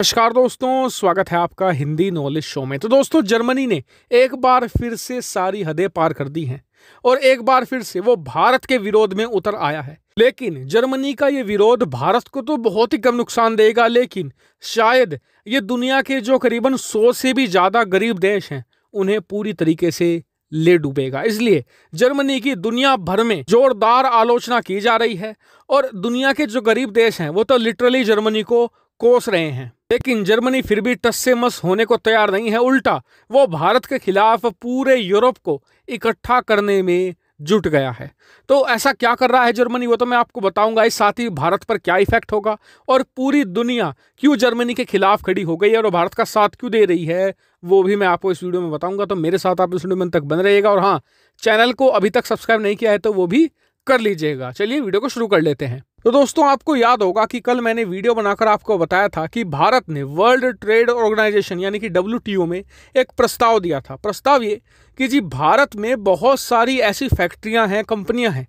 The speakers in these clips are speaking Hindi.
नमस्कार दोस्तों स्वागत है आपका हिंदी नॉलेज शो में तो दोस्तों जर्मनी ने एक बार फिर से सारी हदें पार कर दी हैं और एक बार फिर से वो भारत के विरोध में उतर आया है लेकिन जर्मनी का ये विरोध भारत को तो बहुत ही कम नुकसान देगा लेकिन शायद ये दुनिया के जो करीबन सौ से भी ज़्यादा गरीब देश हैं उन्हें पूरी तरीके से ले डूबेगा इसलिए जर्मनी की दुनिया भर में जोरदार आलोचना की जा रही है और दुनिया के जो गरीब देश हैं वो तो लिटरली जर्मनी को कोस रहे हैं लेकिन जर्मनी फिर भी टस से मस होने को तैयार नहीं है उल्टा वो भारत के खिलाफ पूरे यूरोप को इकट्ठा करने में जुट गया है तो ऐसा क्या कर रहा है जर्मनी वो तो मैं आपको बताऊंगा इस साथ ही भारत पर क्या इफेक्ट होगा और पूरी दुनिया क्यों जर्मनी के खिलाफ खड़ी हो गई है और भारत का साथ क्यों दे रही है वो भी मैं आपको इस वीडियो में बताऊंगा तो मेरे साथ आप इस वीडियो में तक बन रहेगा और हाँ चैनल को अभी तक सब्सक्राइब नहीं किया है तो वो भी कर लीजिएगा चलिए वीडियो को शुरू कर लेते हैं तो दोस्तों आपको याद होगा कि कल मैंने वीडियो बनाकर आपको बताया था कि भारत ने वर्ल्ड ट्रेड ऑर्गेनाइजेशन यानी कि डब्ल्यू में एक प्रस्ताव दिया था प्रस्ताव ये कि जी भारत में बहुत सारी ऐसी फैक्ट्रियां हैं कंपनियां हैं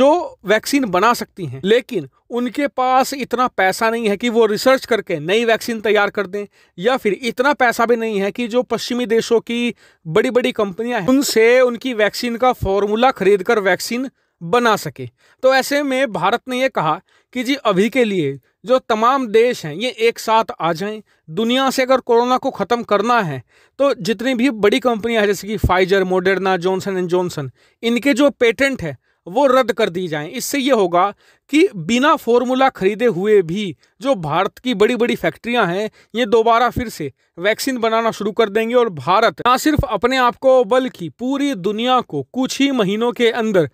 जो वैक्सीन बना सकती हैं लेकिन उनके पास इतना पैसा नहीं है कि वो रिसर्च करके नई वैक्सीन तैयार कर दें या फिर इतना पैसा भी नहीं है कि जो पश्चिमी देशों की बड़ी बड़ी कंपनियां हैं उनसे उनकी वैक्सीन का फॉर्मूला खरीद कर वैक्सीन बना सके तो ऐसे में भारत ने ये कहा कि जी अभी के लिए जो तमाम देश हैं ये एक साथ आ जाएं दुनिया से अगर कोरोना को ख़त्म करना है तो जितनी भी बड़ी कंपनियां हैं जैसे कि Pfizer Moderna Johnson and Johnson इनके जो पेटेंट है वो रद्द कर दी जाएं इससे ये होगा कि बिना फॉर्मूला खरीदे हुए भी जो भारत की बड़ी बड़ी फैक्ट्रियां हैं ये दोबारा फिर से वैक्सीन बनाना शुरू कर देंगे और भारत ना सिर्फ अपने आप को बल्कि पूरी दुनिया को कुछ ही महीनों के अंदर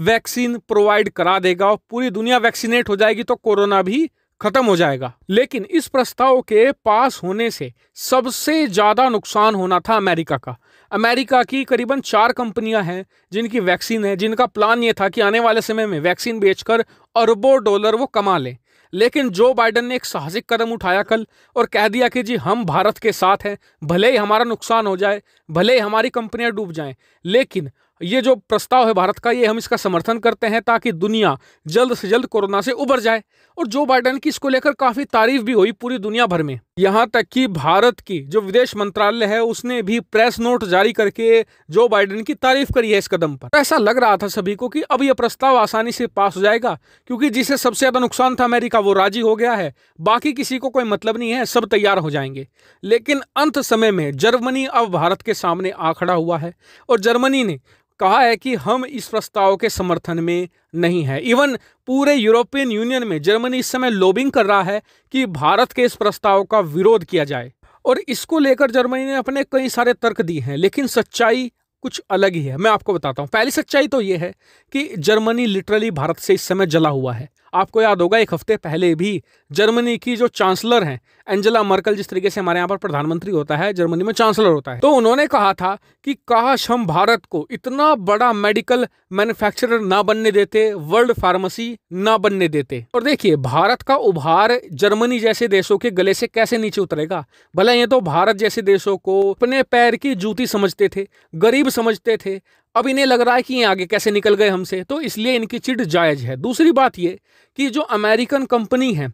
वैक्सीन प्रोवाइड करा देगा और पूरी दुनिया वैक्सीनेट हो जाएगी तो कोरोना भी खत्म हो जाएगा लेकिन इस प्रस्ताव के पास होने से सबसे ज़्यादा नुकसान होना था अमेरिका का अमेरिका की करीबन चार कंपनियां हैं जिनकी वैक्सीन है जिनका प्लान ये था कि आने वाले समय में वैक्सीन बेचकर अरबों डॉलर वो कमा लें लेकिन जो बाइडन ने एक साहसिक कदम उठाया कल और कह दिया कि जी हम भारत के साथ हैं भले ही हमारा नुकसान हो जाए भले ही हमारी कंपनियां डूब जाएं लेकिन ये जो प्रस्ताव है भारत का ये हम इसका समर्थन करते हैं ताकि दुनिया जल्द से जल्द कोरोना से उबर जाए और जो बाइडन की इसको लेकर काफ़ी तारीफ भी हुई पूरी दुनिया भर में यहाँ तक कि भारत की जो विदेश मंत्रालय है उसने भी प्रेस नोट जारी करके जो बाइडेन की तारीफ करी है इस कदम पर ऐसा लग रहा था सभी को कि अब यह प्रस्ताव आसानी से पास हो जाएगा क्योंकि जिसे सबसे ज्यादा नुकसान था अमेरिका वो राजी हो गया है बाकी किसी को कोई मतलब नहीं है सब तैयार हो जाएंगे लेकिन अंत समय में जर्मनी अब भारत के सामने आ खड़ा हुआ है और जर्मनी ने कहा है कि हम इस प्रस्ताव के समर्थन में नहीं है इवन पूरे यूरोपियन यूनियन में जर्मनी इस समय लोबिंग कर रहा है कि भारत के इस प्रस्ताव का विरोध किया जाए और इसको लेकर जर्मनी ने अपने कई सारे तर्क दिए हैं लेकिन सच्चाई कुछ अलग ही है मैं आपको बताता हूँ पहली सच्चाई तो ये है कि जर्मनी लिटरली भारत से इस समय जला हुआ है आपको याद होगा एक हफ्ते पहले भी जर्मनी की जो चांसलर हैं एंजेला मर्कल जिस तरीके से हमारे यहाँ पर प्रधानमंत्री होता है जर्मनी में चांसलर होता है तो उन्होंने कहा था कि काश हम भारत को इतना बड़ा मेडिकल मैन्युफैक्चरर ना बनने देते वर्ल्ड फार्मेसी ना बनने देते और देखिए भारत का उभार जर्मनी जैसे देशों के गले से कैसे नीचे उतरेगा भले ये तो भारत जैसे देशों को अपने पैर की जूती समझते थे गरीब समझते थे अब इन्हें लग रहा है कि ये आगे कैसे निकल गए हमसे तो इसलिए इनकी चिट जायज है दूसरी बात ये कि जो अमेरिकन कंपनी है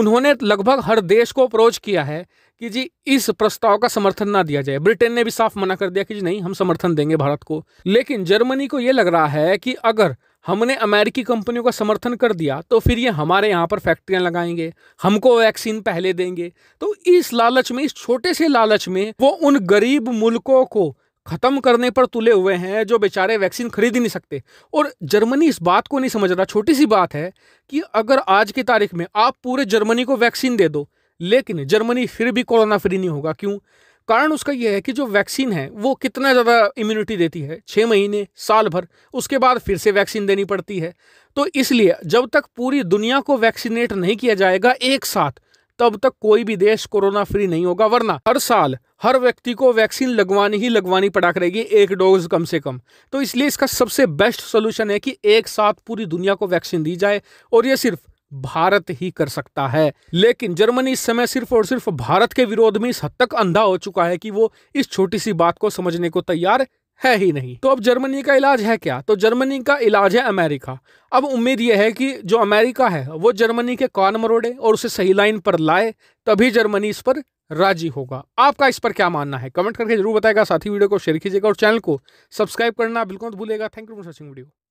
उन्होंने लगभग हर देश को अप्रोच किया है कि जी इस प्रस्ताव का समर्थन ना दिया जाए ब्रिटेन ने भी साफ मना कर दिया कि जी नहीं हम समर्थन देंगे भारत को लेकिन जर्मनी को ये लग रहा है कि अगर हमने अमेरिकी कंपनियों का समर्थन कर दिया तो फिर ये हमारे यहाँ पर फैक्ट्रियाँ लगाएंगे हमको वैक्सीन पहले देंगे तो इस लालच में इस छोटे से लालच में वो उन गरीब मुल्कों को खत्म करने पर तुले हुए हैं जो बेचारे वैक्सीन खरीद ही नहीं सकते और जर्मनी इस बात को नहीं समझ रहा छोटी सी बात है कि अगर आज की तारीख में आप पूरे जर्मनी को वैक्सीन दे दो लेकिन जर्मनी फिर भी कोरोना फ्री नहीं होगा क्यों कारण उसका यह है कि जो वैक्सीन है वो कितना ज़्यादा इम्यूनिटी देती है छः महीने साल भर उसके बाद फिर से वैक्सीन देनी पड़ती है तो इसलिए जब तक पूरी दुनिया को वैक्सीनेट नहीं किया जाएगा एक साथ तब तक कोई भी देश कोरोना फ्री नहीं होगा वरना हर साल हर व्यक्ति को वैक्सीन लगवानी ही लगवानी पड़ा करेगी एक डोज कम से कम तो इसलिए इसका सबसे बेस्ट सोल्यूशन है कि एक साथ पूरी दुनिया को वैक्सीन दी जाए और ये सिर्फ भारत ही कर सकता है लेकिन जर्मनी इस समय सिर्फ और सिर्फ भारत के विरोध में इस हद तक अंधा हो चुका है कि वो इस छोटी सी बात को समझने को तैयार है ही नहीं तो अब जर्मनी का इलाज है क्या तो जर्मनी का इलाज है अमेरिका अब उम्मीद यह है कि जो अमेरिका है वो जर्मनी के कान मरोड़े और उसे सही लाइन पर लाए तभी जर्मनी इस पर राजी होगा आपका इस पर क्या मानना है कमेंट करके जरूर बताएगा साथ ही वीडियो को शेयर कीजिएगा और चैनल को सब्सक्राइब करना बिल्कुल भूलेगा thank you for watching video